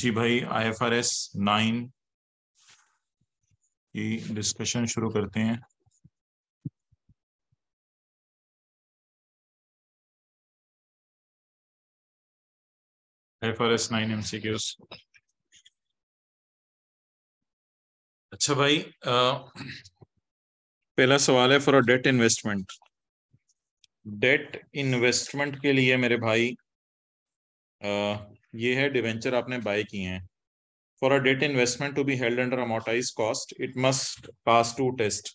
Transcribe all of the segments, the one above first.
जी भाई I F R S nine की discussion शुरू करते हैं F R S nine MCQs अच्छा भाई आ, पहला सवाल है for a debt investment debt investment के लिए मेरे भाई आ, ये है डिवेंचर आपने बाय किए हैं for a debt investment to be held under amortise cost it must pass two test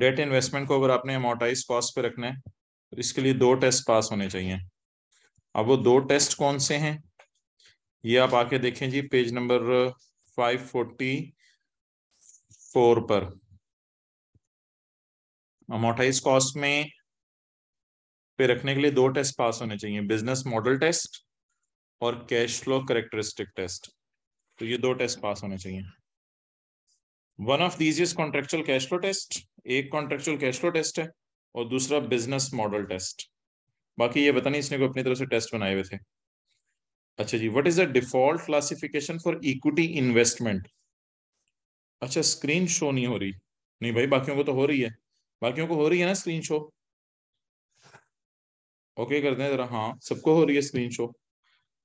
debt investment को अगर आपने अमोटाइज कॉस्ट पे रखना है तो इसके लिए दो टेस्ट पास होने चाहिए अब वो दो टेस्ट कौन से हैं ये आप आके देखें जी page number five forty four पर अमोटाइज कॉस्ट में पे रखने के लिए दो टेस्ट पास होने चाहिए बिजनेस मॉडल टेस्ट और कैश फ्लो करेक्टरिस्टिक टेस्ट तो ये दो टेस्ट पास होने चाहिए one of these contractual cash flow test एक कॉन्ट्रेक्चुअल कैश फ्लो टेस्ट है और दूसरा बिजनेस मॉडल टेस्ट बाकी ये बता नहीं इसने को अपनी तरफ से टेस्ट बनाए हुए थे अच्छा जी what is the default classification for equity investment अच्छा स्क्रीन शो नहीं हो रही नहीं भाई बाकियों को तो हो रही है बाकियों को हो रही है ना स्क्रीन शो ओके okay, कर दें जरा हाँ सबको हो रही है स्क्रीन शो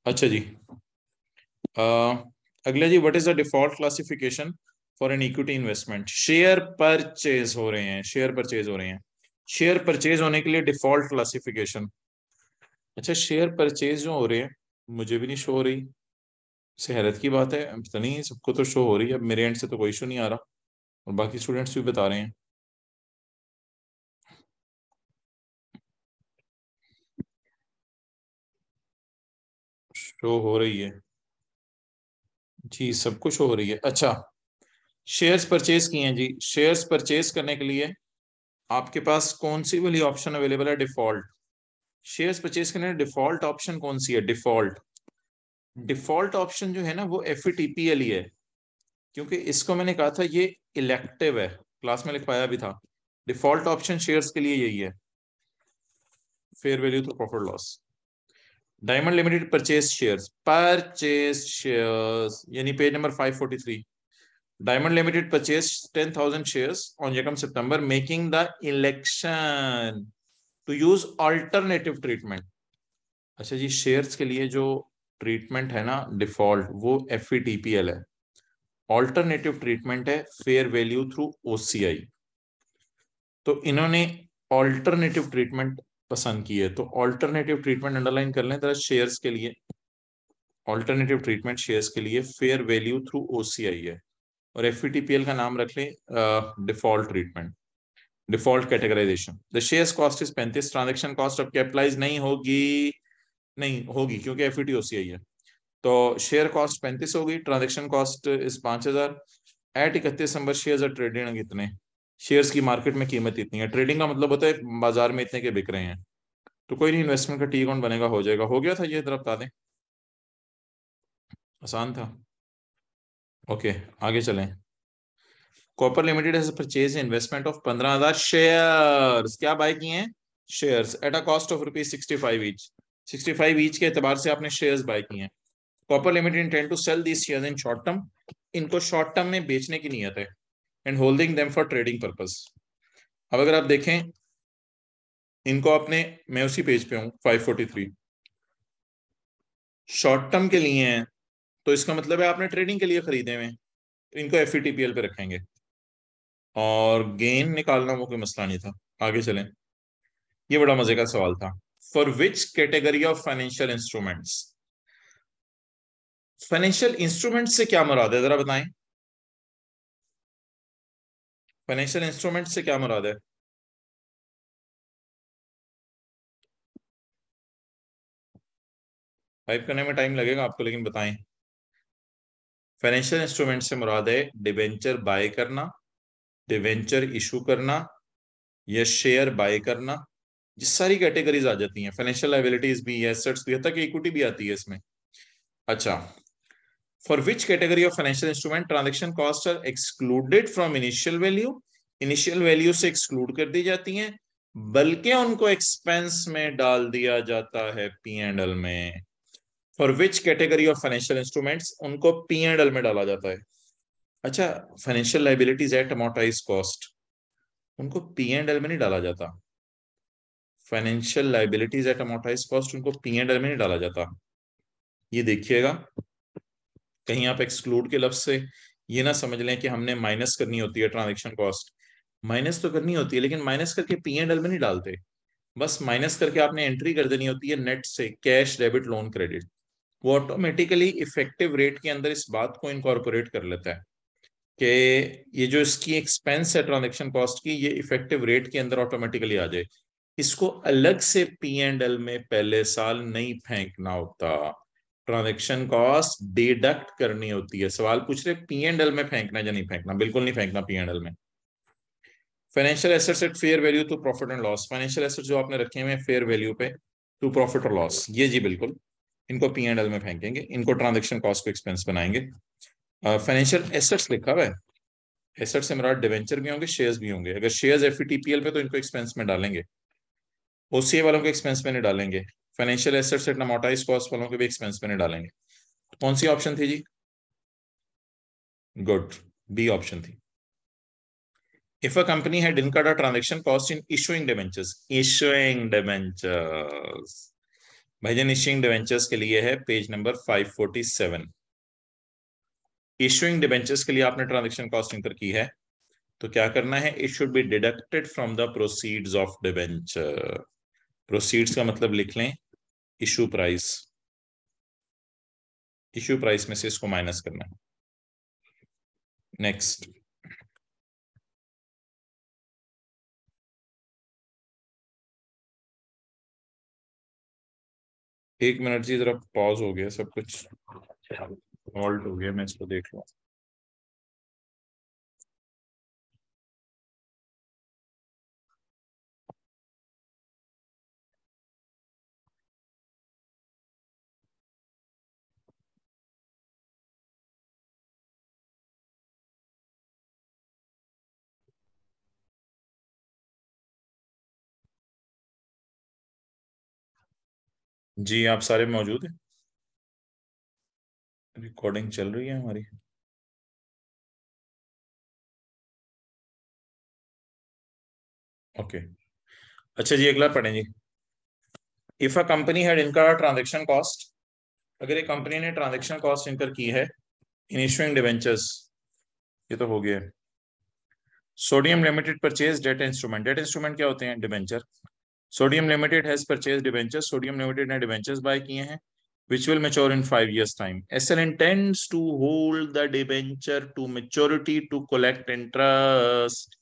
अच्छा जी अगला जी what is the default classification for an equity investment share purchase हो रहे हैं शेयर परचेज हो रहे हैं शेयर परचेज होने के लिए डिफॉल्ट क्लासिफिकेशन अच्छा शेयर परचेज जो हो रहे हैं मुझे भी नहीं शो हो रही से हैरत की बात है पता नहीं सबको तो शो हो रही है मेरे एंड से तो कोई इशू नहीं आ रहा और बाकी स्टूडेंट्स भी बता रहे हैं शो हो रही है जी सब कुछ हो रही है अच्छा शेयर्स परचेज किए हैं जी शेयर्स परचेज करने के लिए आपके पास कौन सी वाली ऑप्शन अवेलेबल है डिफॉल्ट शेयर्स परचेज करने डिफॉल्ट ऑप्शन कौन सी है डिफॉल्ट डिफॉल्ट ऑप्शन जो है ना वो एफ ही है क्योंकि इसको मैंने कहा था ये इलेक्टिव है क्लास में लिखवाया भी था डिफॉल्ट ऑप्शन शेयर्स के लिए यही है fair value through profit loss Diamond Limited purchase shares purchase shares यानी page number 543 Diamond Limited purchase 10000 shares on यकम सितंबर making the election to use alternative treatment अच्छा जी शेयर्स के लिए जो ट्रीटमेंट है ना डिफॉल्ट वो एफ e है ऑल्टरनेटिव ट्रीटमेंट है फेयर वैल्यू थ्रू ओसीआई तो इन्होंने ऑल्टरनेटिव ट्रीटमेंट पसंद की है तो ऑल्टरनेटिव ट्रीटमेंट अंडरलाइन कर लें जरा शेयर्स के लिए ऑल्टरनेटिव ट्रीटमेंट शेयर्स के लिए फेयर वैल्यू थ्रू ओसीआई है और एफ e का नाम रख लें default treatment default categorisation the shares cost is पैंतीस ट्रांजेक्शन कॉस्ट अब कैपिटलाइज नहीं होगी नहीं होगी क्योंकि एफ ओसीआई e है तो शेयर कॉस्ट पैंतीस होगी ट्रांजेक्शन कॉस्ट इज पांच हजार एट इकतीस नंबर शेयर ट्रेडिंग कितने शेयर्स की मार्केट में कीमत इतनी है ट्रेडिंग का मतलब होता है बाजार में इतने के बिक रहे हैं तो कोई नहीं इन्वेस्टमेंट का टी अकाउंट बनेगा हो जाएगा हो गया था ये तरफ बता दें आसान था ओके आगे चलें Copper Limited purchase investment of पंद्रह हजार शेयर क्या बाय किए हैं share at a cost of rupees sixty five each sixty five each के अतबार से आपने शेयर्स बाय किए हैं Copper Limited intent to sell these share in short term इनको शॉर्ट टर्म में बेचने की नीयत है and holding them for trading purpose अब अगर आप देखें इनको आपने मैं उसी पेज पे हूं 543 शॉर्ट टर्म के लिए हैं तो इसका मतलब है आपने ट्रेडिंग के लिए खरीदे हुए इनको एफ e पे रखेंगे और गेन निकालना वो कोई मसला नहीं था आगे चलें ये बड़ा मजे का सवाल था for which category of financial instruments financial instrument से क्या मुराद है जरा बताएं फाइनेंशियल इंस्ट्रूमेंट से क्या मुराद है टाइप करने में टाइम लगेगा आपको लेकिन बताएं फाइनेंशियल इंस्ट्रूमेंट से मुराद है डिवेंचर बाय करना डिवेंचर इशू करना या शेयर बाय करना ये सारी कैटेगरीज आ जाती हैं फाइनेंशियल लाइबिलिटीज भी एसेट्स भी तक इक्विटी भी आती है इसमें अच्छा for which category of financial instrument transaction costs are excluded from initial value initial value से exclude कर दी जाती हैं बल्कि उनको expense में डाल दिया जाता है पी एंड एल में for which category of financial instruments उनको पी एंड एल में डाला जाता है अच्छा financial liabilities at amortise cost उनको पी एंड एल में नहीं डाला जाता financial liabilities at amortise cost उनको पी एंड एल में नहीं डाला जाता ये देखिएगा कहीं आप एक्सक्लूड के लफ्ज से ये ना समझ लें कि हमने माइनस करनी होती है ट्रांजेक्शन कॉस्ट माइनस तो करनी होती है लेकिन माइनस करके पी एंड एल में नहीं डालते बस माइनस करके आपने एंट्री कर देनी होती है नेट से कैश डेबिट लोन क्रेडिट वो ऑटोमेटिकली इफेक्टिव रेट के अंदर इस बात को इनकॉर्पोरेट कर लेता है कि ये जो इसकी एक्सपेंस है ट्रांजेक्शन कॉस्ट की ये इफेक्टिव रेट के अंदर ऑटोमेटिकली आ जाए इसको अलग से पी एंड एल में पहले साल नहीं फेंकना होता ट्रांजेक्शन कॉस्ट डिडक्ट करनी होती है सवाल पूछ रहे पी एंड एल में फेंकना या नहीं फेंकना बिल्कुल नहीं फेंकना पी एंड एल में financial assets at fair value to profit and loss financial assets जो आपने रखे हुए फेयर वैल्यू पे टू प्रॉफिट और लॉस ये जी बिल्कुल इनको पी एंड एल में फेंकेंगे इनको ट्रांजेक्शन कॉस्ट को एक्सपेंस बनाएंगे फाइनेंशियल एसेट्स लिखा हुआ है एसेट से मेरा डिवेंचर भी होंगे शेयर्स भी होंगे अगर शेयर्स एफ पे तो इनको एक्सपेंस में डालेंगे ओसीए वालों को एक्सपेंस में नहीं डालेंगे financial assets at amortise cost वालों के भी एक्सपेंस में डालेंगे तो कौन सी ऑप्शन थी जी गुड बी ऑप्शन थी if a company had transaction cost in issuing debentures issuing debentures भाई जन डिवेंचर्स के लिए है page number five forty seven issuing debentures के लिए आपने ट्रांजेक्शन कॉस्ट इनकर की है तो क्या करना है it should be deducted from the proceeds of debenture proceeds का मतलब लिख लें इशू प्राइस इशू प्राइस में से इसको माइनस करना है नेक्स्ट एक मिनट जी जरा पॉज हो गया सब कुछ अच्छा, हो गया मैं इसको देख लू जी आप सारे मौजूद हैं रिकॉर्डिंग चल रही है हमारी ओके अच्छा जी अगला पढ़ें जी if a company had incur transaction cost अगर एक कंपनी ने ट्रांजेक्शन कॉस्ट इनकर की है इन इशुइंग डिवेंचर्स ये तो हो गया Sodium Limited purchase debt instrument debt instrument क्या होते हैं debenture Sodium Limited has purchase debenture Sodium Limited ने डिवेंचर्स बाय किए हैं which will mature in five years time S L intends to hold the debenture to maturity to collect interest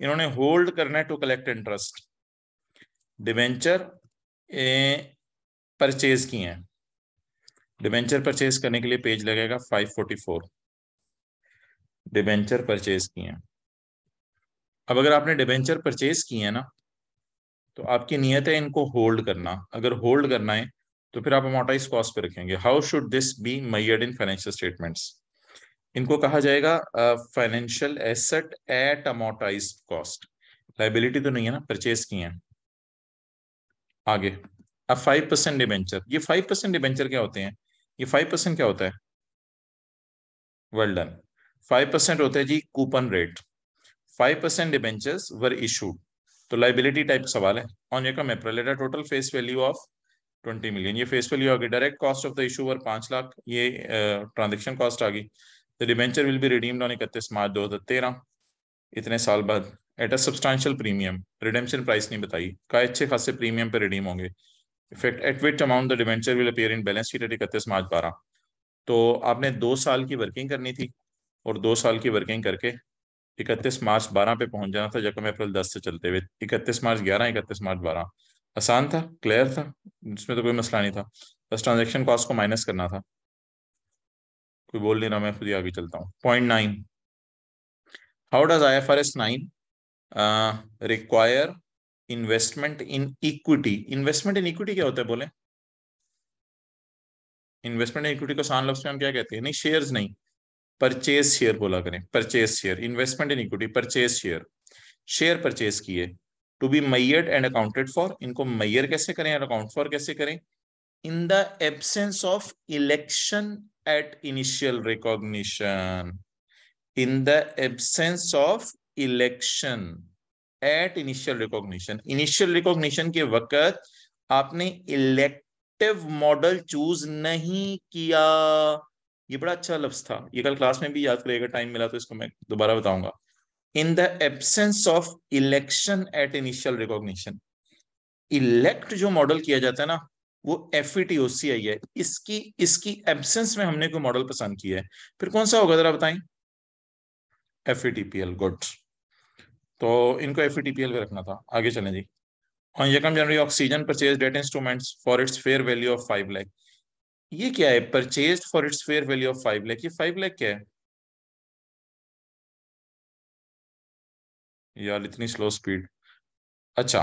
इन्होंने hold करना है to collect interest debenture a purchase किए हैं debenture purchase करने के लिए पेज लगेगा five forty four debenture purchase किए हैं अब अगर आपने डिवेंचर परचेज किए हैं ना तो आपकी नियत है इनको होल्ड करना अगर होल्ड करना है तो फिर आप अमोटाइज कॉस्ट पे रखेंगे how should this be made in financial statements इनको कहा जाएगा financial asset at amortise cost liability तो नहीं है ना परचेज की है आगे अब फाइव परसेंट डिबेंचर ये फाइव परसेंट डिबेंचर क्या होते हैं ये फाइव परसेंट क्या होता है वेल डन फाइव परसेंट होता है जी coupon rate five percent debentures were issued तो लाइबिलिटी टाइप सवाल है ऑन ये कम April at total face value of twenty million ये फेस वैल्यू आ गई direct cost of the issue और पांच लाख ये ट्रांजेक्शन कॉस्ट आ गई the debenture will be redeemed on इकतीस मार्च दो हजार तेरह इतने साल बाद at a substantial premium redemption price नहीं बताई का अच्छे खासे प्रीमियम पे रिडीम होंगे effect at which amount the debenture will appear in balance sheet at इकतीस मार्च बारह तो आपने दो साल की वर्किंग करनी थी और दो साल की वर्किंग करके इकतीस मार्च बारह पे पहुंच जाना था जबकि अप्रैल दस से चलते हुए इकतीस मार्च ग्यारह इकतीस मार्च बारह आसान था क्लियर था इसमें तो कोई मसला नहीं था बस ट्रांजेक्शन कॉस्ट को माइनस करना था कोई बोल नहीं रहा मैं खुद ही आगे चलता हूँ point nine how does I F R S nine require investment in equity investment in equity क्या होता है बोले इन्वेस्टमेंट इन इक्विटी को आसान लफ्ज में हम क्या कहते हैं नहीं शेयर्स नहीं परचेज शेयर बोला करें purchase share investment in equity purchase share share purchase किए to be measure and accounted for इनको मैयर कैसे करें और अकाउंट फॉर कैसे करें in the absence of election at initial recognition in the absence of election at initial recognition initial recognition के वक्त आपने इलेक्टिव मॉडल चूज नहीं किया ये बड़ा अच्छा लफ्ज था ये कल क्लास में भी याद करेगा टाइम मिला तो इसको मैं दोबारा बताऊंगा in the absence of election at initial recognition elect जो मॉडल किया जाता है ना वो एफ ई e है इसकी इसकी एबसेंस में हमने कोई मॉडल पसंद किया है फिर कौन सा होगा जरा बताएं एफ गुड e तो इनको एफ भी e रखना था आगे चलें जी ऑन यकम जनवरी Oxygen purchase debt instruments for its fair value of five lakh ये क्या है purchase for its fair value of five lakh ये फाइव लैख क्या है यार इतनी स्लो स्पीड अच्छा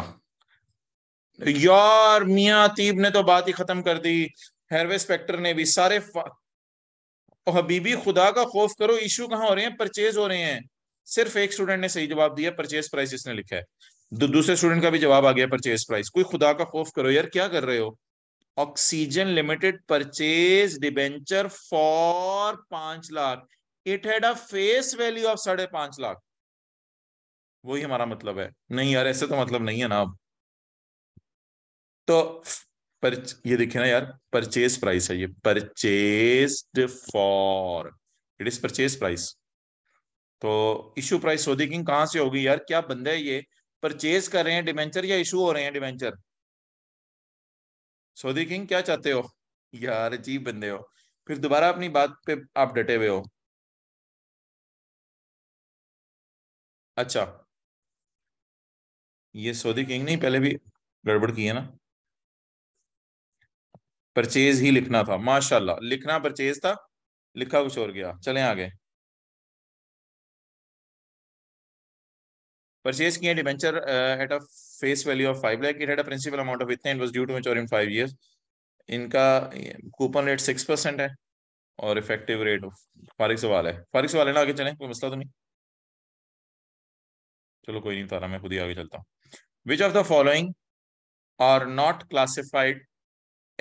यार मिया तीब ने तो बात ही खत्म कर दी हेरवे स्पेक्टर ने भी सारे हबीबी खुदा का खौफ करो इशू कहाँ हो रहे हैं परचेज हो रहे हैं सिर्फ एक स्टूडेंट ने सही जवाब दिया परचेज प्राइस इसने लिखा है दूसरे स्टूडेंट का भी जवाब आ गया परचेज प्राइस कोई खुदा का खौफ करो यार क्या कर रहे हो Oxygen Limited purchase debenture for पांच lakh it had a face value of साढ़े पांच लाख वही हमारा मतलब है नहीं यार ऐसे तो मतलब नहीं है ना अब तो पर ये देखिए ना यार परचेज प्राइस है ये purchase for it is purchase price तो इशू प्राइस सौदे किंग कहां से होगी यार क्या बंदे ये परचेज कर रहे हैं डिवेंचर या इशू हो रहे हैं डिवेंचर सऊदी किंग क्या चाहते हो यार अजीब बंदे हो फिर दोबारा अपनी बात पे आप डटे हुए हो अच्छा ये सऊदी किंग नहीं पहले भी गड़बड़ की है ना परचेज ही लिखना था माशाल्लाह लिखना परचेज था लिखा कुछ और गया चले आगे Purchase किए debenture at a face value of five lakh it had a principal amount of इतना it was due to mature in five years इनका कूपन रेट सिक्स परसेंट है और इफेक्टिव रेट फारिक सवाल है फारिक सवाल है ना आगे चले कोई मसला तो नहीं चलो कोई नहीं तारा मैं खुद ही आगे चलता हूँ which of the following are not classified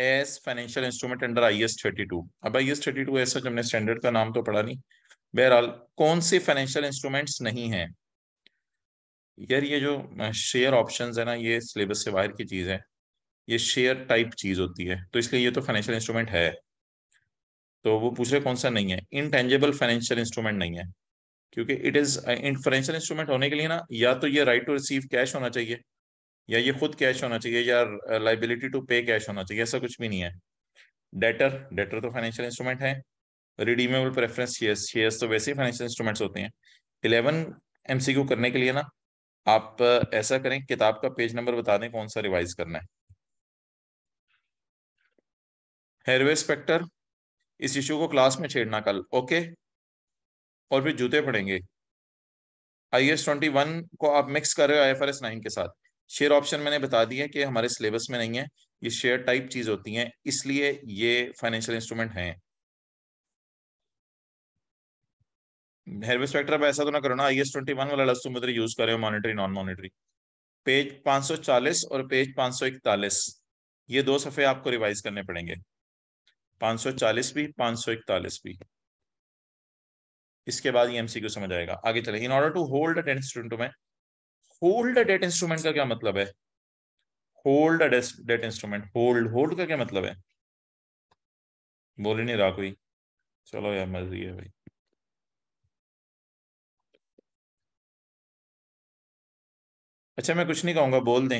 as financial instrument under I S thirty two अब I S thirty two as हमने स्टैंडर्ड का नाम तो पढ़ा नहीं बहरहाल कौन से फाइनेंशियल इंस्ट्रूमेंट्स नहीं हैं यार ये जो शेयर ऑप्शंस है ना ये सिलेबस से बाहर की चीज़ है ये शेयर टाइप चीज़ होती है तो इसलिए ये तो फाइनेंशियल इंस्ट्रूमेंट है तो वो पूछ रहे कौन सा नहीं है इनटेंजेबल फाइनेंशियल इंस्ट्रूमेंट नहीं है क्योंकि इट इज़ फाइनेंशियल इंस्ट्रूमेंट होने के लिए ना या तो ये राइट टू रिसीव कैश होना चाहिए या ये खुद कैश होना चाहिए या लाइबिलिटी टू पे कैश होना चाहिए ऐसा कुछ भी नहीं है डेटर डेटर तो फाइनेंशियल इंस्ट्रूमेंट है रिडीमेबल प्रेफरेंस शेयर्स शेयर्स तो वैसे ही फाइनेंशियल इंस्ट्रूमेंट्स होते हैं इलेवन एमसीक्यू करने के लिए ना आप ऐसा करें किताब का पेज नंबर बता दें कौन सा रिवाइज करना है हेरवे स्पेक्टर इस इश्यू को क्लास में छेड़ना कल ओके और फिर जूते पड़ेंगे आई एस ट्वेंटी वन को आप मिक्स कर रहे हो I F R S nine के साथ शेयर ऑप्शन मैंने बता दिया कि हमारे सिलेबस में नहीं है ये शेयर टाइप चीज होती है इसलिए ये फाइनेंशियल इंस्ट्रूमेंट हैं हेरविस फैक्टर ऐसा तो ना करो ना आई एस ट्वेंटी वन वाला लस्तु लस्तुमित्र यूज करे मॉनिटरी नॉन मॉनिटरी पेज पांच सौ चालीस और पेज पांच सौ इकतालीस ये दो सफ़े आपको रिवाइज करने पड़ेंगे पांच सौ चालीस भी पांच सौ इकतालीस भी इसके बाद ये एमसीक्यू समझ आएगा आगे चले in order to hold debt instrument में होल्ड डेट इंस्ट्रूमेंट का क्या मतलब है hold debt instrument hold hold का क्या मतलब है बोल ही नहीं रहा कोई चलो यार मर्जी है भाई अच्छा मैं कुछ नहीं कहूंगा बोल दें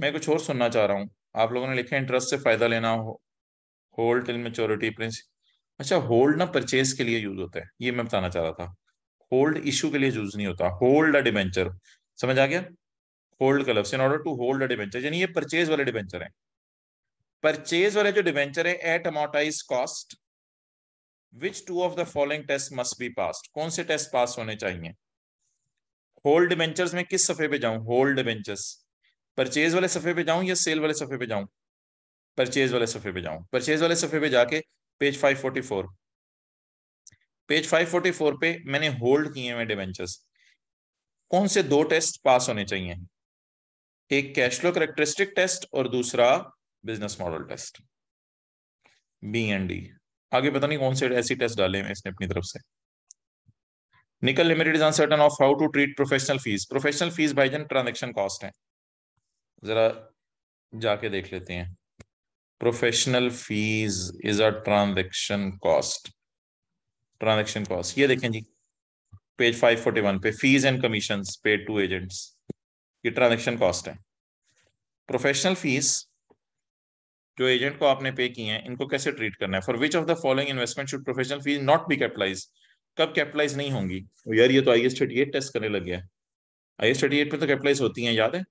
मैं कुछ और सुनना चाह रहा हूँ आप लोगों ने लिखा इंटरेस्ट से फायदा लेना हो होल्ड टिल मेच्योरिटी प्रिंस अच्छा होल्ड ना परचेज के लिए यूज होता है ये मैं बताना चाह रहा था होल्ड इशू के लिए यूज नहीं होता होल्ड अ डिबेंचर समझ आ गया होल्ड का लफ्स in order to hold a debenture यानी ये परचेज वाले डिबेंचर है परचेज वाले जो डिबेंचर है at amortise cost which two of the following test must be pass कौन से टेस्ट पास होने चाहिए होल्ड डिवेंचर्स में किस सफ़े पे जाऊं होल्ड डिवेंचर्स परचेज वाले सफ़े पे जाऊं या सेल वाले सफ़े पे जाऊं परचेज वाले सफ़े पे जाऊं परचेज वाले सफ़े पे जाके पेज 544 पेज 544 पे मैंने होल्ड किए हुए डिवेंचर्स कौन से दो टेस्ट पास होने चाहिए एक कैश फ्लो करेक्टरिस्टिक टेस्ट और दूसरा business model test B and D आगे पता नहीं कौन से ऐसी टेस्ट डाले हैं इसने अपनी तरफ से Nickel limited is uncertain of how to treat professional fees professional fees जन ट्रांजेक्शन कॉस्ट है जरा जाके देख लेते हैं professional fees is a transaction cost transaction cost ये देखें जी पेज 541 पे fees and commission paid to agents ये ट्रांजेक्शन कॉस्ट है प्रोफेशनल फीस जो एजेंट को आपने पे किए हैं इनको कैसे ट्रीट करना है for which of the following investment should professional fees not be capitalise कब कैपिटलाइज नहीं होंगी यार ये तो I S thirty eight test करने लग गया आई एस थर्टी एट में तो कैपिटलाइज होती हैं याद है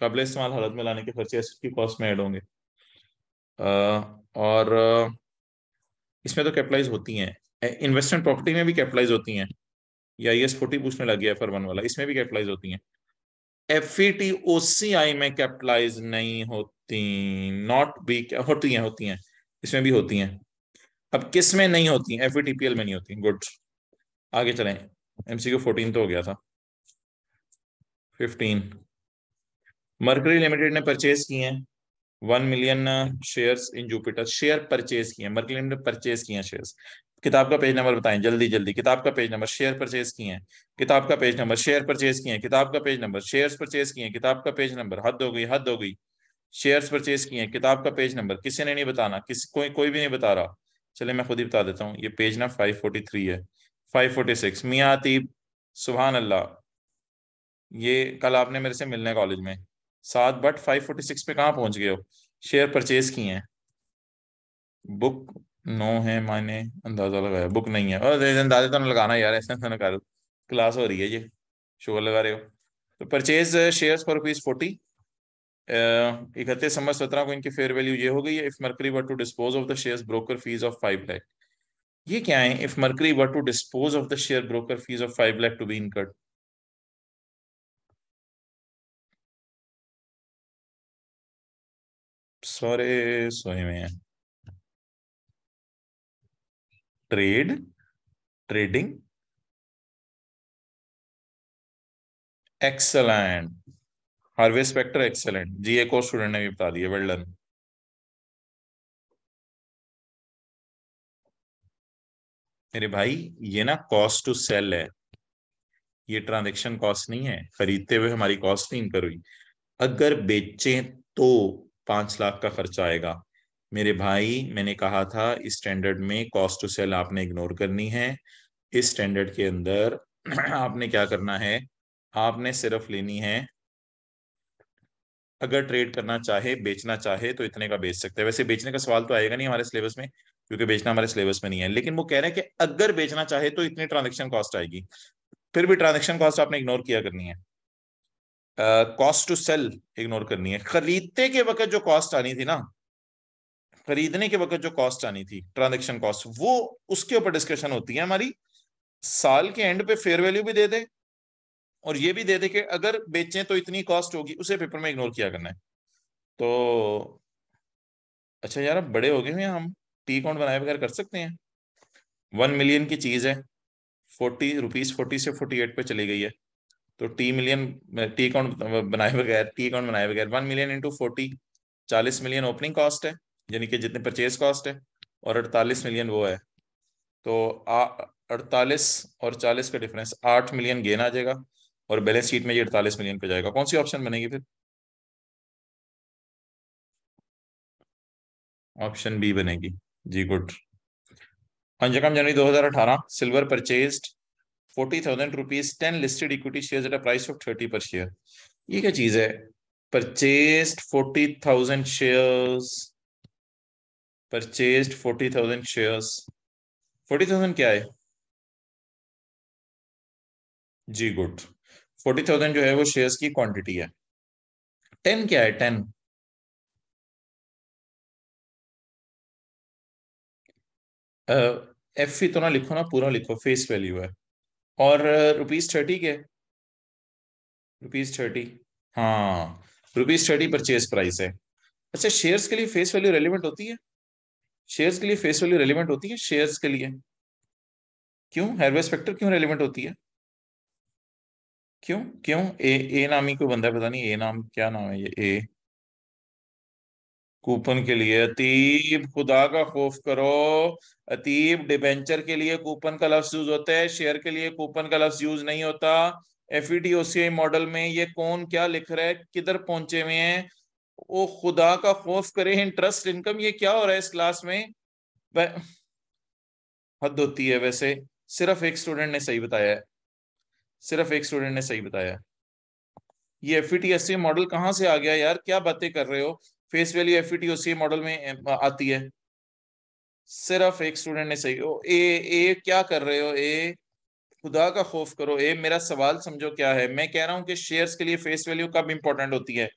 काबिल इस्तेमाल हालत में लाने के खर्चे की कॉस्ट में ऐड होंगे और इसमें तो कैपिटलाइज होती हैं इन्वेस्टमेंट प्रॉपर्टी में भी कैपिटलाइज होती हैं या आई एस फोर्टी पूछने लग गया एफ वन वाला इसमें भी कैपिटलाइज होती हैं F E T O C आई में कैपिटलाइज नहीं होती नॉट बी होती हैं होती हैं इसमें भी होती हैं अब किस में नहीं होती एफ टीपीएल में नहीं होती गुड आगे चलें एमसीक्यू फोर्टीन तो हो गया था फिफ्टीन मर्करी लिमिटेड ने परचेज किए है one million shares in Jupiter share purchase किए हैं मर्करी लिमिटेड परचेज किए हैं शेयर्स किताब का पेज नंबर बताएं जल्दी जल्दी किताब का पेज नंबर शेयर परचेज किए हैं किताब का पेज नंबर शेयर परचेज किए हैं किताब का पेज नंबर शेयर्स परचेज किए हैं किताब का पेज नंबर हद हो गई हद हो गई शेयर्स परचेज किए हैं किताब का पेज नंबर किसी ने नहीं बताना किसी कोई कोई भी नहीं बता रहा चले मैं खुद ही बता देता हूँ ये पेज ना 543 है 546 मियाँ अतीब सुबहान अल्लाह ये कल आपने मेरे से मिलने कॉलेज में सात बट 546 पे कहाँ पहुँच गए हो शेयर परचेज किए हैं बुक नो है मैंने अंदाजा लगाया बुक नहीं है और अंदाजे तो लगाना यार ऐसा ना कर क्लास हो रही है ये शुगर लगा रहे हो तो purchase share for rupees forty इकतीस सितंबर सत्रह को इनकी फेयर वैल्यू ये हो गई है if Mercury were to dispose of the share broker fees of five lakh ये क्या है if Mercury were to dispose of the share broker fees of five lakh to be incurred sorry सोए में trade trading excellent Harvey's Specter excellent जीए course student ने भी बता दिया वेल मेरे भाई ये ना कॉस्ट टू सेल है ये ट्रांजेक्शन कॉस्ट नहीं है खरीदते हुए हमारी कॉस्ट नहीं इनकर हुई अगर बेचें तो पांच लाख का खर्चा आएगा मेरे भाई मैंने कहा था इस स्टैंडर्ड में कॉस्ट टू सेल आपने इग्नोर करनी है इस स्टैंडर्ड के अंदर आपने क्या करना है आपने सिर्फ लेनी है अगर ट्रेड करना चाहे बेचना चाहे तो इतने का बेच सकते हैं वैसे बेचने का सवाल तो आएगा नहीं हमारे सिलेबस में क्योंकि बेचना हमारे सिलेबस में नहीं है लेकिन वो कह रहे हैं कि अगर बेचना चाहे तो इतनी ट्रांजेक्शन कॉस्ट आएगी फिर भी ट्रांजेक्शन कॉस्ट आपने इग्नोर किया करनी है कॉस्ट टू सेल इग्नोर करनी है खरीदते के वक्त जो कॉस्ट आनी थी ना खरीदने के वक्त जो कॉस्ट आनी थी ट्रांजेक्शन कॉस्ट वो उसके ऊपर डिस्कशन होती है हमारी साल के एंड पे फेयर वैल्यू भी दे दें और ये भी दे दे कि अगर बेचें तो इतनी कॉस्ट होगी उसे पेपर में इग्नोर किया करना है तो अच्छा यार बड़े हो गए हैं हम टी अकाउंट बनाए बगैर कर सकते हैं वन मिलियन की चीज़ है फोर्टी रुपीज़ फोर्टी से फोर्टी एट पे चली गई है तो टी मिलियन टी अकाउंट बनाए बगैर टी अकाउंट बनाए बगैर वन मिलियन इंटू फोर्टी चालीस मिलियन ओपनिंग कॉस्ट है यानी कि जितने परचेज कॉस्ट है और अड़तालीस मिलियन वो है तो अड़तालीस और चालीस का डिफरेंस आठ मिलियन गेन आ जाएगा और बैलेंस शीट में ये अड़तालीस मिलियन पे जाएगा कौन सी ऑप्शन बनेगी फिर ऑप्शन बी बनेगी जी गुड पंचकम January 2018 Silver purchased 40,000 rupees ten listed equity share at a price of 30 per share ये क्या चीज है परचेज्ड 40,000 शेयर्स परचेज्ड 40,000 शेयर्स 40,000 क्या है जी गुड फोर्टी थाउजेंड जो है वो शेयर्स की क्वांटिटी है टेन क्या है टेन एफ ही तो ना लिखो ना पूरा लिखो फेस वैल्यू है और रुपीज थर्टी के रुपीज थर्टी हाँ रुपीज थर्टी परचेज प्राइस है अच्छा शेयर्स के लिए फेस वैल्यू रेलिवेंट होती है शेयर्स के लिए फेस वैल्यू रेलिवेंट होती है शेयर्स के लिए क्यों हेरवेस फैक्टर क्यों रेलिवेंट होती है क्यों क्यों ए ए नाम ही कोई बंदा है पता नहीं ए नाम क्या नाम है ये ए कूपन के लिए अतीब खुदा का खौफ करो अतीब डिबेंचर के लिए कूपन का लफ्ज यूज होता है शेयर के लिए कूपन का लफ्ज यूज नहीं होता एफ ई मॉडल में ये कौन क्या लिख रहा है किधर पहुंचे हुए हैं वो खुदा का खौफ करे इंटरेस्ट इनकम ये क्या हो रहा है इस क्लास में हद होती है वैसे सिर्फ एक स्टूडेंट ने सही बताया है सिर्फ एक स्टूडेंट ने सही बताया ये एफ ई मॉडल कहाँ से आ गया यार क्या बातें कर रहे हो face value F E model में आती है सिर्फ एक स्टूडेंट ने सही हो ए ए क्या कर रहे हो ए खुदा का खौफ करो ए मेरा सवाल समझो क्या है मैं कह रहा हूँ कि शेयर्स के लिए फेस वैल्यू कब इंपॉर्टेंट होती है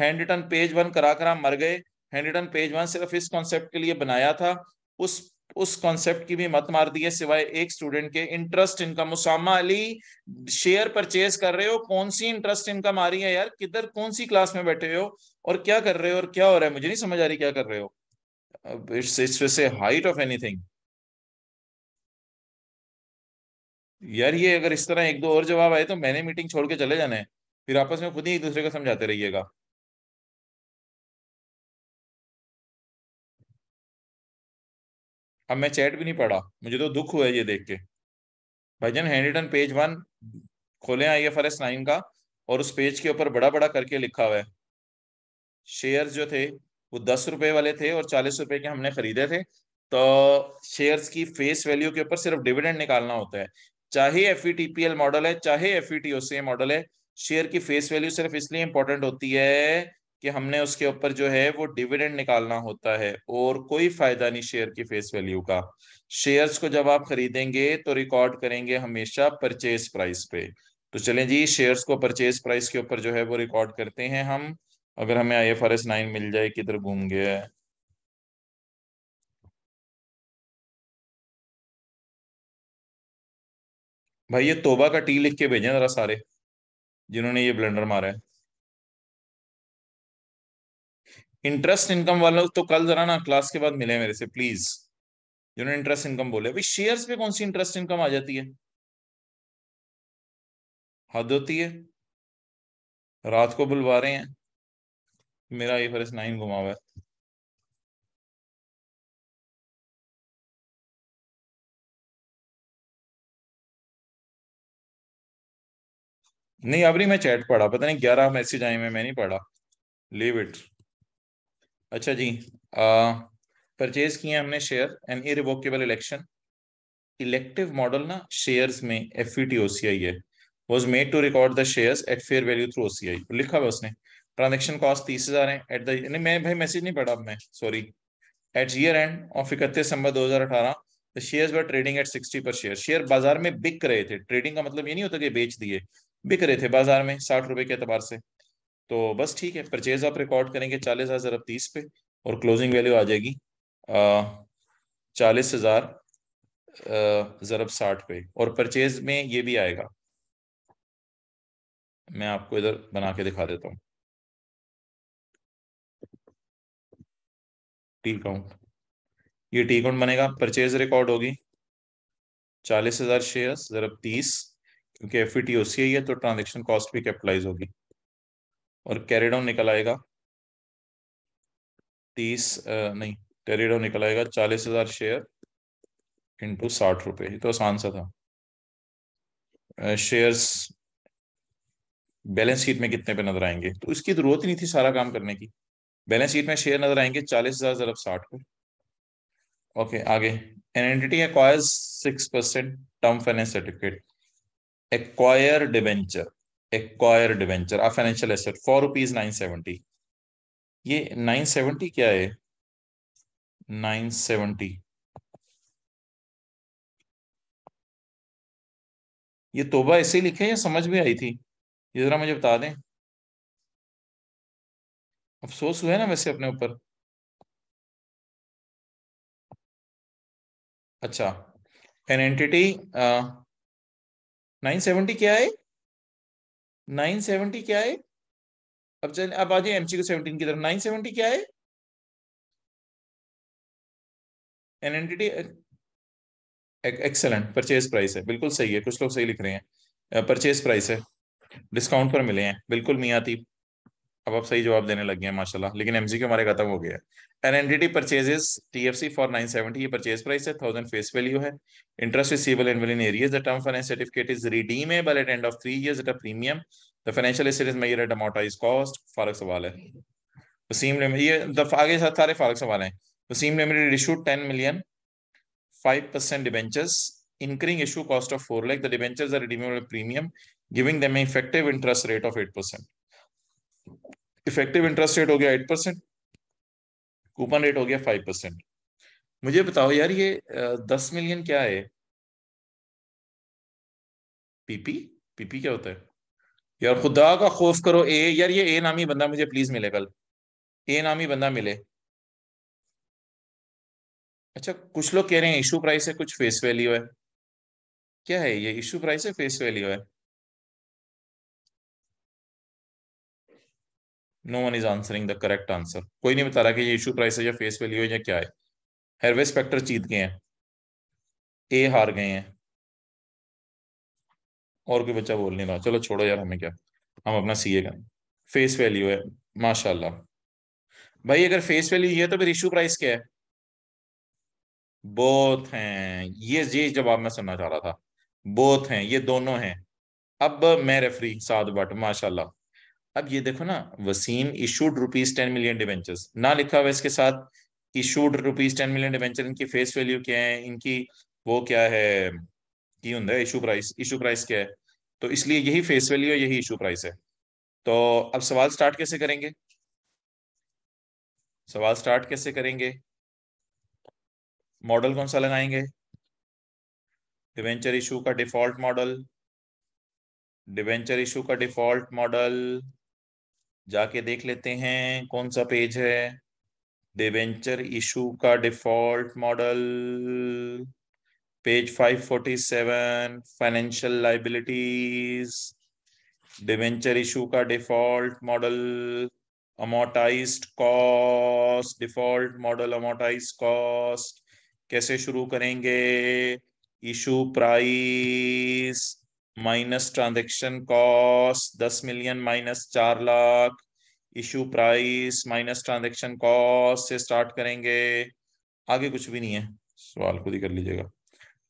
हैंड रिटर्न पेज वन करा करा मर गए हैंड रिटर्न पेज वन सिर्फ इस कॉन्सेप्ट के लिए बनाया था उस उस कॉन्सेप्ट की भी मत मार दी है सिवाय एक स्टूडेंट के interest income Usama Ali share purchase कर रहे हो कौन सी इंटरेस्ट इनकम आ रही है यार किधर कौन सी क्लास में बैठे हो और क्या कर रहे हो और क्या हो रहा है मुझे नहीं समझ आ रही क्या कर रहे हो इट्स हाइट ऑफ एनीथिंग यार ये अगर इस तरह एक दो और जवाब आए तो मैंने मीटिंग छोड़ के चले जाना है फिर आपस में खुद ही एक दूसरे को समझाते रहिएगा अब मैं चैट भी नहीं पढ़ा मुझे तो दुख हुआ है ये देख के भजन हैंड रिटन पेज वन खोले I F R S nine का और उस पेज के ऊपर बड़ा बड़ा करके लिखा हुआ है शेयर जो थे वो दस रुपए वाले थे और चालीस रुपए के हमने खरीदे थे तो शेयर्स की फेस वैल्यू के ऊपर सिर्फ डिविडेंड निकालना होता है चाहे एफ मॉडल e है चाहे एफ मॉडल e है शेयर की फेस वैल्यू सिर्फ इसलिए इंपॉर्टेंट होती है कि हमने उसके ऊपर जो है वो डिविडेंड निकालना होता है और कोई फायदा नहीं शेयर की फेस वैल्यू का शेयर्स को जब आप खरीदेंगे तो रिकॉर्ड करेंगे हमेशा परचेज प्राइस पे तो चलें जी शेयर्स को परचेज प्राइस के ऊपर जो है वो रिकॉर्ड करते हैं हम अगर हमें I F R S nine मिल जाए किधर घूम गया है भाई ये तोबा का टी लिख के भेजें जरा सारे जिन्होंने ये ब्लेंडर मारा है इंटरेस्ट इनकम वालों तो कल जरा ना क्लास के बाद मिले मेरे से प्लीज जिन्होंने इंटरेस्ट इनकम बोले अभी शेयर्स पे कौन सी इंटरेस्ट इनकम आ जाती है हद होती है रात को बुलवा रहे हैं मेरा ये फरस नाइन घुमा हुआ नहीं अभी मैं चैट पढ़ा पता नहीं ग्यारह मैसेज आए मैं मैं नहीं पढ़ा लीव इट अच्छा जी परचेज किए हमने share an irrevocable election elective model ना शेयर्स में F E T O C I है was made to record the shares at fair value through O C I लिखा हुआ उसने ट्रांजेक्शन कॉस्ट तीस हजार है एट द नहीं मैं भाई मैसेज नहीं पढ़ा मैं sorry at year end of इकतीस दिसंबर दो हजार अठारह the share were trading at sixty per share share बाजार में बिक रहे थे ट्रेडिंग का मतलब ये नहीं होता कि बेच दिए बिक रहे थे बाजार में साठ रुपए के अतबार से तो बस ठीक है परचेज आप रिकॉर्ड करेंगे चालीस हज़ार अब तीस पे और क्लोजिंग वैल्यू आ जाएगी चालीस हज़ार ज़रब साठ पे और परचेज में ये भी आएगा मैं आपको इधर बना के दिखा देता हूँ टी काउंट ये टी काउंट बनेगा परचेज रिकॉर्ड होगी चालीस हज़ार शेयर ज़रब तीस क्योंकि एफ ई टी ओ सी है तो ट्रांजेक्शन कॉस्ट भी कैपिटलाइज होगी और कैरेडोन निकल आएगा तीस नहीं कैरेडोन निकल आएगा चालीस हजार शेयर इंटू साठ रुपये तो आसान सा था शेयर्स बैलेंस शीट में कितने पे नजर आएंगे तो इसकी जरूरत ही नहीं थी सारा काम करने की बैलेंस शीट में शेयर नजर आएंगे चालीस हजार जरब साठ पे ओके आगे an entity acquires six percent term finance certificate acquire debenture acquire debenture a financial asset for rupees nine seventy ये नाइन सेवेंटी क्या है नाइन सेवेंटी ये तोबा ऐसे ही लिखे या समझ भी आई थी ये जरा मुझे बता दें अफसोस हुआ ना वैसे अपने ऊपर अच्छा एन एंटिटी नाइन सेवेंटी क्या है नाइन सेवेंटी क्या है अब चल अब आ जाए एमसीक्यू सेवनटीन की तरफ नाइन सेवेंटी क्या है एन टी एक्सलेंट परचेज प्राइस है बिल्कुल सही है कुछ लोग सही लिख रहे हैं परचेज uh, प्राइस है डिस्काउंट पर मिले हैं बिल्कुल मियातीब अब आप सही जवाब देने लग गए माशाल्लाह लेकिन एमसीक्यू हमारे खत्म हो गया an entity purchases TFC for 970 ये परचेज प्राइस है 1000 फेस वैल्यू है इंटरेस्ट रिसीवेबल इन विलिन arrears the term finance certificate is redeemable at end of 3 years at a premium the financial asset is measured at amortise cost फारक सवाल है वसीम ने ये आगे साथ सारे फारक सवाल हैं वसीम ने limited issue 10 million 5% debentures incurring issue cost of 4 lakh the debentures are redeemable premium giving them an effective interest rate of 8% effective interest rate हो गया एट परसेंट कूपन रेट हो गया फाइव परसेंट मुझे बताओ यार ये दस मिलियन क्या है पीपी पीपी क्या होता है यार खुदा का खौफ करो ए यार ये ए नामी बंदा मुझे प्लीज मिले कल ए नामी बंदा मिले अच्छा कुछ लोग कह रहे हैं इशू प्राइस है कुछ फेस वैल्यू है क्या है ये इशू प्राइस है फेस वैल्यू है no one is answering the correct answer कोई नहीं बता रहा कि ये इशू प्राइस है या फेस वैल्यू है या क्या है हेरवे स्पेक्टर जीत गए हैं ए हार गए हैं और कोई बच्चा बोल नहीं रहा चलो छोड़ो यार हमें क्या हम अपना सीए ए फेस वैल्यू है माशाल्लाह भाई अगर फेस वैल्यू ये तो फिर इशू प्राइस क्या है बोथ हैं ये ये जवाब मैं सुनना चाह रहा था बोथ हैं ये दोनों हैं अब मैं रेफरी साध बट माशाल्लाह अब ये देखो ना Waseem issued rupees ten million debentures ना लिखा हुआ इसके साथ issued rupees ten million debenture इनकी फेस वैल्यू क्या है इनकी वो क्या है की इशू प्राइस इशू प्राइस क्या है तो इसलिए यही फेस वैल्यू है यही इशू प्राइस है तो अब सवाल स्टार्ट कैसे करेंगे सवाल स्टार्ट कैसे करेंगे मॉडल कौन सा लगाएंगे डिवेंचर इशू का डिफॉल्ट मॉडल डिवेंचर इशू का डिफॉल्ट मॉडल जाके देख लेते हैं कौन सा पेज है डिवेंचर इशू का default model page 547 financial liabilities debenture issue का default model amortised cost default model amortise cost कैसे शुरू करेंगे issue price minus transaction cost दस मिलियन माइनस चार lakh issue price minus transaction cost से स्टार्ट करेंगे आगे कुछ भी नहीं है सवाल खुद ही कर लीजिएगा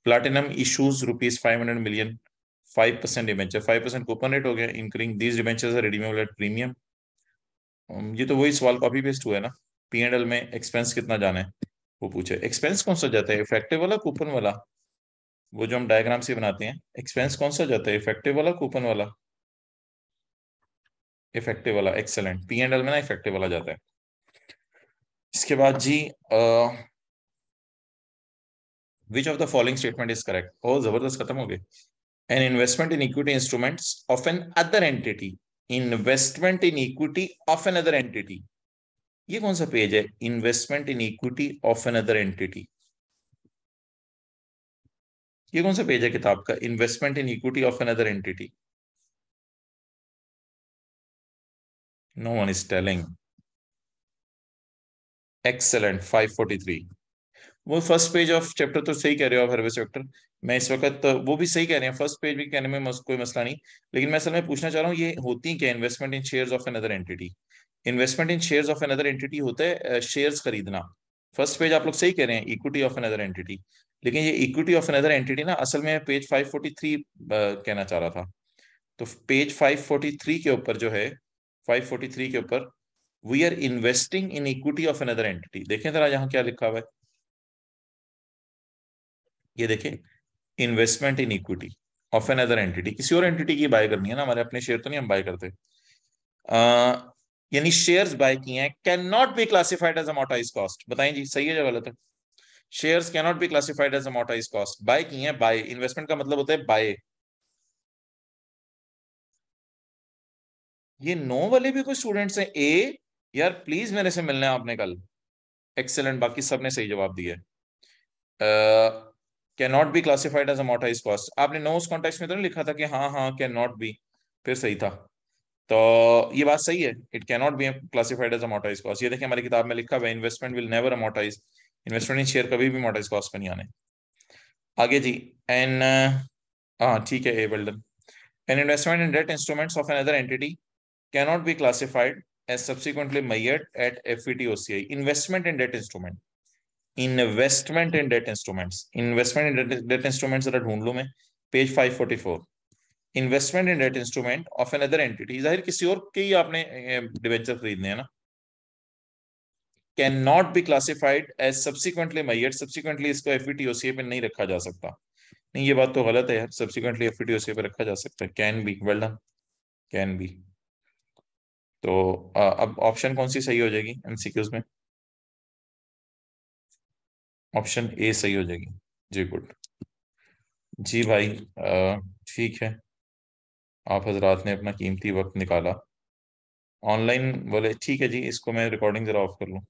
platinum issues rupees five hundred million five percent debenture five percent coupon rate हो गया incurring these debenture redeemable at premium ये तो वही सवाल कॉपी पेस्ट हुआ है ना पी एंड एल में एक्सपेंस कितना जाना है वो पूछे एक्सपेंस कौन सा जाता है इफेक्टिव वाला कूपन वाला वो जो हम डायग्राम से बनाते हैं एक्सपेंस कौन सा जाता है इफेक्टिव वाला कूपन वाला इफेक्टिव वाला एक्सेलेंट पी एंड एल में ना इफेक्टिव वाला जाता है इसके बाद जी which of the following statement is correct और जबरदस्त खत्म हो गए an investment in equity instruments of an other entity investment in equity of an other entity ये कौन सा पेज है investment in equity of an other entity ये कौन सा पेज है किताब का investment in equity of another entity no one is telling excellent 543 वो फर्स्ट पेज ऑफ चैप्टर तो सही कह रहे हो आप हर्वेस डॉक्टर मैं इस वक्त वो भी सही कह रहे हैं फर्स्ट पेज भी कहने में मस, कोई मसला नहीं लेकिन मैं असल में पूछना चाह रहा हूँ ये होती क्या investment in shares of another entity investment in shares of another entity होता है शेयर्स खरीदना फर्स्ट पेज आप लोग सही कह रहे हैं इक्विटी ऑफ अनदर एंटिटी लेकिन ये इक्विटी ऑफ अनदर एंटिटी ना असल में पेज 543 कहना चाह रहा था तो पेज 543 के ऊपर जो है 543 के ऊपर we are investing in equity of another entity देखें जरा यहाँ क्या लिखा हुआ है ये देखें investment in equity of an other entity किसी और एंटिटी की बाय करनी है ना हमारे अपने शेयर तो नहीं हम बाय करते यानी शेयर्स बाय किए हैं can not be classified as amortise cost बताएं जी सही है या गलत है shares can not be classified as amortise cost buy किए हैं बाय इन्वेस्टमेंट का मतलब होता है बाय ये नो वाले भी कुछ स्टूडेंट्स हैं ए यार प्लीज मेरे से मिलने है आपने कल एक्सेलेंट बाकी सबने सही जवाब दिया can not be classified as amortise cost आपने नो उस कॉन्टेक्स्ट में तो नहीं लिखा था कि हाँ हाँ कैन नॉट बी फिर सही था तो ये बात सही है it can not be classified as amortise cost ये देखिए हमारी किताब में लिखा हुआ है investment will never amortise investment in share कभी भी मोटाइज कॉस्ट में नहीं आने आगे जी एन uh, हाँ ठीक है ए well done an investment in debt instruments of an other entity can not be classified as subsequently measured at F E T O C I investment in debt instrument investment in debt instruments investment in debt instruments ढूंढ लू मैं page five forty four investment in debt instrument of an other entity जाहिर किसी और के ही आपने debenture खरीदने हैं ना can not be classified as subsequently मई सब्सिक्वेंटली इसको एफ पे नहीं रखा जा सकता नहीं ये बात तो गलत है यार सब्सिक्वेंटली एफ पे रखा जा सकता है can be well done can be तो आ, अब ऑप्शन कौन सी सही हो जाएगी एमसीक्यूज में ऑप्शन ए सही हो जाएगी जी गुड जी भाई ठीक है आप हजरात ने अपना कीमती वक्त निकाला ऑनलाइन बोले ठीक है जी इसको मैं रिकॉर्डिंग ज़रा ऑफ कर लूँ